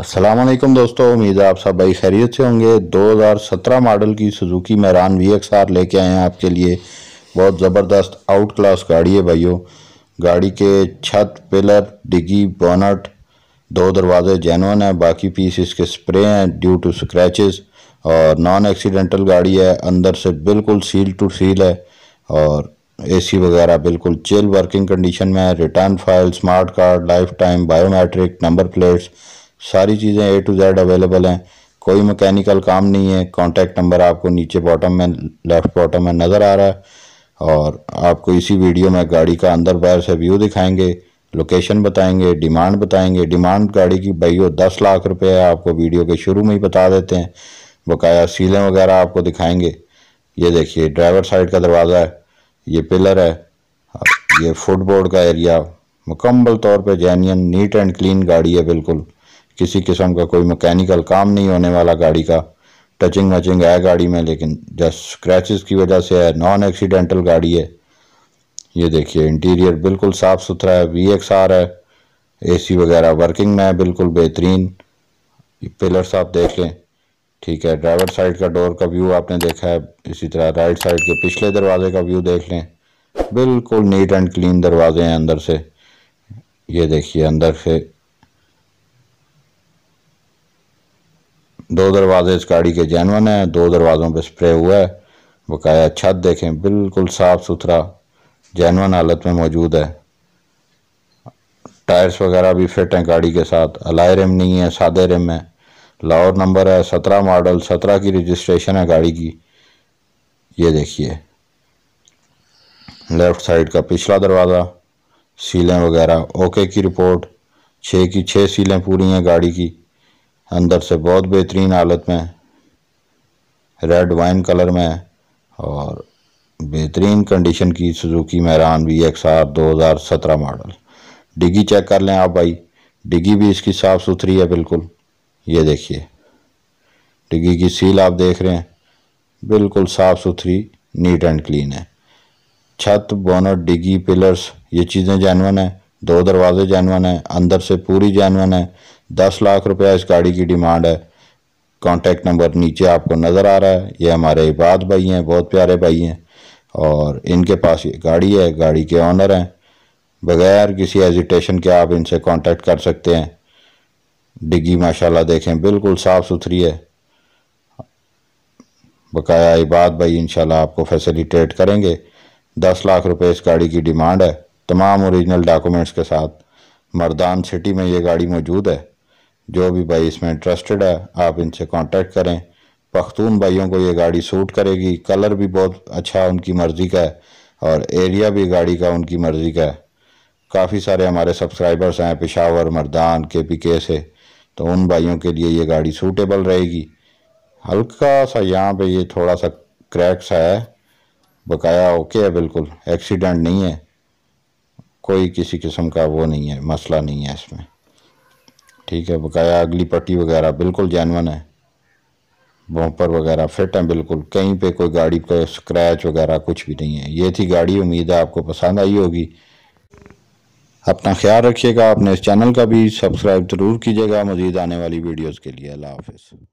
असलम दोस्तों उम्मीद है आप सब भाई खैरियत से होंगे 2017 मॉडल की Suzuki Mehran V X R लेके आए हैं आपके लिए बहुत ज़बरदस्त आउट क्लास गाड़ी है भाइयों गाड़ी के छत पिलर डिगी बोनट दो दरवाजे जैनवन है बाकी पीस इसके स्प्रे हैं ड्यू टू स्क्रैचेस और नॉन एक्सीडेंटल गाड़ी है अंदर से बिल्कुल सील टू सील है और ए वगैरह बिल्कुल चिल वर्किंग कंडीशन में है return file smart card life time biometric number plates सारी चीज़ें ए टू जेड अवेलेबल हैं कोई मैकेनिकल काम नहीं है कॉन्टैक्ट नंबर आपको नीचे बॉटम में लेफ़्ट बॉटम में नज़र आ रहा है और आपको इसी वीडियो में गाड़ी का अंदर बाहर से व्यू दिखाएंगे लोकेशन बताएंगे डिमांड बताएंगे डिमांड गाड़ी की भाइयों दस लाख रुपए है आपको वीडियो के शुरू में ही बता देते हैं बकाया सीलें वगैरह आपको दिखाएंगे ये देखिए ड्राइवर साइड का दरवाज़ा है ये पिलर है ये फुटबोर्ड का एरिया मुकम्मल तौर पर जैनियन नीट एंड क्लीन गाड़ी है बिल्कुल किसी किस्म का कोई मैकेनिकल काम नहीं होने वाला गाड़ी का टचिंग वचिंग है गाड़ी में लेकिन जस्ट स्क्रैचेस की वजह से है नॉन एक्सीडेंटल गाड़ी है ये देखिए इंटीरियर बिल्कुल साफ़ सुथरा है वी एक्स आर है एसी वगैरह वर्किंग में है बिल्कुल बेहतरीन पिलर्स आप देख लें ठीक है ड्राइवर साइड का डोर का व्यू आपने देखा है इसी तरह राइट साइड के पिछले दरवाजे का व्यू देख लें बिल्कुल नीट एंड क्लीन दरवाजे हैं अंदर से ये देखिए अंदर से दो दरवाजे इस गाड़ी के जैनवन हैं दो दरवाज़ों पर स्प्रे हुआ है बकाया छत देखें बिल्कुल साफ़ सुथरा जैनवन हालत में मौजूद है टायर्स वगैरह भी फिट हैं गाड़ी के साथ अलाई रिम नहीं है सादे रिम है लाहौर नंबर है सत्रह मॉडल सत्रह की रजिस्ट्रेशन है गाड़ी की ये देखिए लेफ़्ट साइड का पिछला दरवाज़ा सीलें वगैरह ओके की रिपोर्ट छः की छः सीलें पूरी हैं गाड़ी की अंदर से बहुत बेहतरीन हालत में रेड वाइन कलर में और बेहतरीन कंडीशन की Suzuki Mehran V X R दो हज़ार सत्रह मॉडल डिगी चेक कर लें आप भाई डिगी भी इसकी साफ़ सुथरी है बिल्कुल ये देखिए डिगी की सील आप देख रहे हैं बिल्कुल साफ़ सुथरी नीट एंड क्लीन है छत बोनट डिगी पिलर्स ये चीज़ें जानवन है दो दरवाजे जैनवन हैं अंदर से पूरी जैनवन है दस लाख रुपया इस गाड़ी की डिमांड है कॉन्टैक्ट नंबर नीचे आपको नज़र आ रहा है ये हमारे इबाद भाई हैं बहुत प्यारे भाई हैं और इनके पास ये गाड़ी है गाड़ी के ऑनर हैं बगैर किसी एजिटेशन के आप इनसे कांटेक्ट कर सकते हैं डिग्गी माशाल्लाह देखें बिल्कुल साफ़ सुथरी है बकाया इबाद भाई इंशाल्लाह आपको फैसिलिटेट करेंगे दस लाख रुपए इस गाड़ी की डिमांड है तमाम ओरिजिनल डॉक्यूमेंट्स के साथ मर्दान सिटी में ये गाड़ी मौजूद है जो भी भाई इसमें इंटरेस्टेड है आप इनसे कांटेक्ट करें पख्तून भाइयों को ये गाड़ी सूट करेगी कलर भी बहुत अच्छा उनकी मर्ज़ी का है और एरिया भी गाड़ी का उनकी मर्ज़ी का है काफ़ी सारे हमारे सब्सक्राइबर्स हैं पेशावर मर्दान के पी के से तो उन भाइयों के लिए ये गाड़ी सूटेबल रहेगी हल्का सा यहाँ पे ये थोड़ा सा क्रैक्स है बकाया ओके है बिल्कुल एक्सीडेंट नहीं है कोई किसी किस्म का वो नहीं है मसला नहीं है इसमें ठीक है बकाया अगली पट्टी वगैरह बिल्कुल जैनवन है बम्पर वगैरह फिट हैं बिल्कुल कहीं पे कोई गाड़ी का स्क्रैच वगैरह कुछ भी नहीं है ये थी गाड़ी उम्मीद है आपको पसंद आई होगी अपना ख्याल रखिएगा अपने इस चैनल का भी सब्सक्राइब ज़रूर कीजिएगा मज़ीद आने वाली वीडियोज़ के लिए अल्लाह हाफिज़